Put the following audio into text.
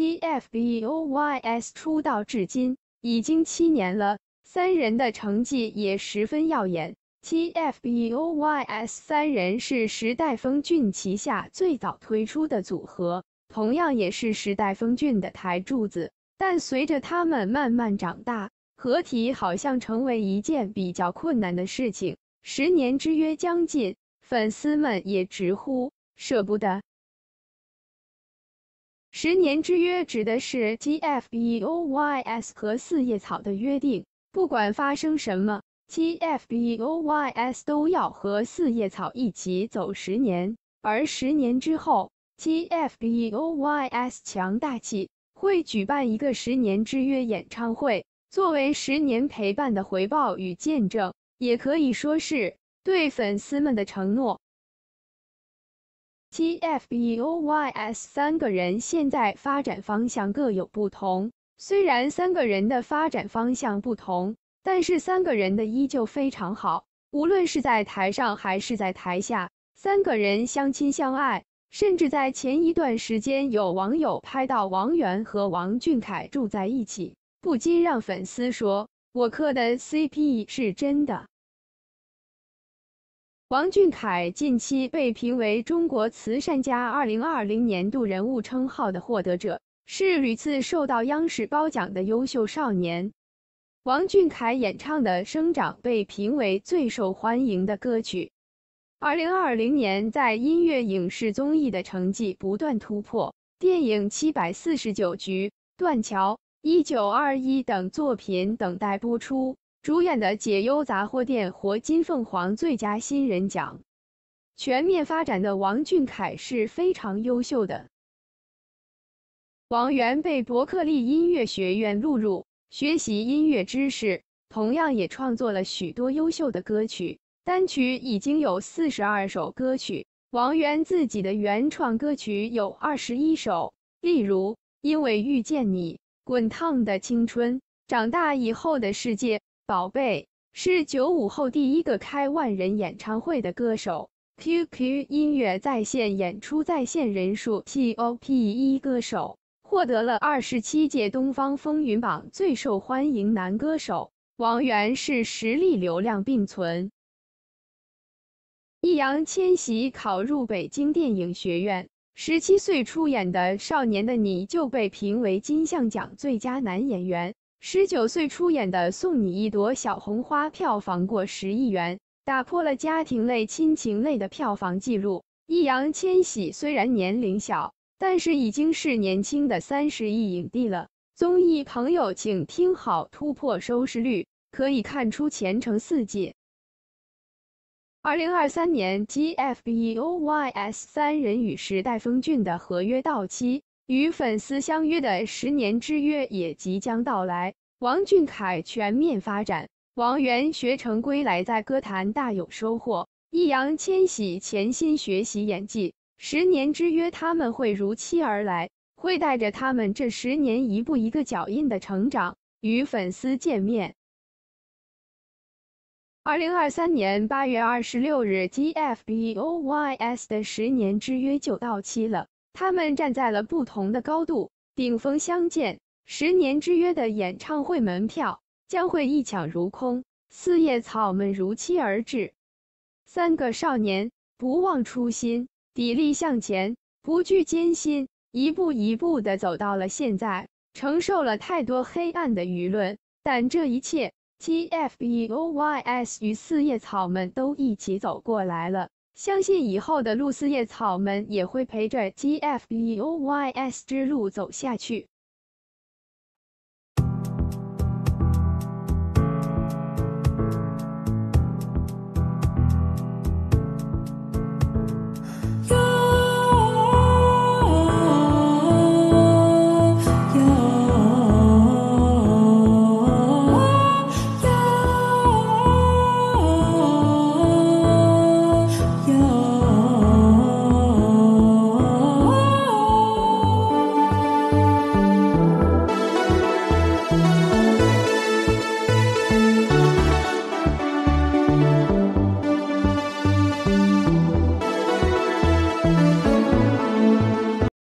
T.F.B.O.Y.S. 出道至今已经七年了，三人的成绩也十分耀眼。T.F.B.O.Y.S. 三人是时代峰峻旗下最早推出的组合，同样也是时代峰峻的台柱子。但随着他们慢慢长大，合体好像成为一件比较困难的事情。十年之约将近，粉丝们也直呼舍不得。十年之约指的是 TFBOYS 和四叶草的约定，不管发生什么，TFBOYS 都要和四叶草一起走十年。而十年之后，TFBOYS 强大气会举办一个十年之约演唱会，作为十年陪伴的回报与见证，也可以说是对粉丝们的承诺。T.F.B.O.Y.S 三个人现在发展方向各有不同，虽然三个人的发展方向不同，但是三个人的依旧非常好。无论是在台上还是在台下，三个人相亲相爱。甚至在前一段时间，有网友拍到王源和王俊凯住在一起，不禁让粉丝说：“我磕的 C.P. 是真的。”王俊凯近期被评为中国慈善家二零二零年度人物称号的获得者，是屡次受到央视褒奖的优秀少年。王俊凯演唱的《生长》被评为最受欢迎的歌曲。二零二零年，在音乐、影视、综艺的成绩不断突破，电影《七百四十九局》《断桥》《一九二一》等作品等待播出。主演的《解忧杂货店》获金凤凰最佳新人奖。全面发展的王俊凯是非常优秀的。王源被伯克利音乐学院录入学习音乐知识，同样也创作了许多优秀的歌曲，单曲已经有四十二首歌曲。王源自己的原创歌曲有二十一首，例如《因为遇见你》《滚烫的青春》《长大以后的世界》。宝贝是九五后第一个开万人演唱会的歌手，QQ 音乐在线演出在线人数 TOP 一歌手，获得了二十七届东方风云榜最受欢迎男歌手。王源是实力流量并存。易烊千玺考入北京电影学院，十七岁出演的《少年的你》就被评为金像奖最佳男演员。十九岁出演的《送你一朵小红花》，票房过十亿元，打破了家庭类、亲情类的票房纪录。易烊千玺虽然年龄小，但是已经是年轻的三十亿影帝了。综艺《朋友，请听好》突破收视率，可以看出前程似锦。二零二三年，G F B O Y S 三人与时代峰峻的合约到期。与粉丝相约的十年之约也即将到来。王俊凯全面发展，王源学成归来，在歌坛大有收获。易烊千玺潜心学习演技。十年之约，他们会如期而来，会带着他们这十年一步一个脚印的成长与粉丝见面。二零二三年八月二十六日，G F B O Y S 的十年之约就到期了。他们站在了不同的高度，顶峰相见。十年之约的演唱会门票将会一抢如空。四叶草们如期而至，三个少年不忘初心，砥砺向前，不惧艰辛，一步一步地走到了现在，承受了太多黑暗的舆论。但这一切 t f b o y s 与四叶草们都一起走过来了。相信以后的露丝叶草们也会陪着 G F b O Y S 之路走下去。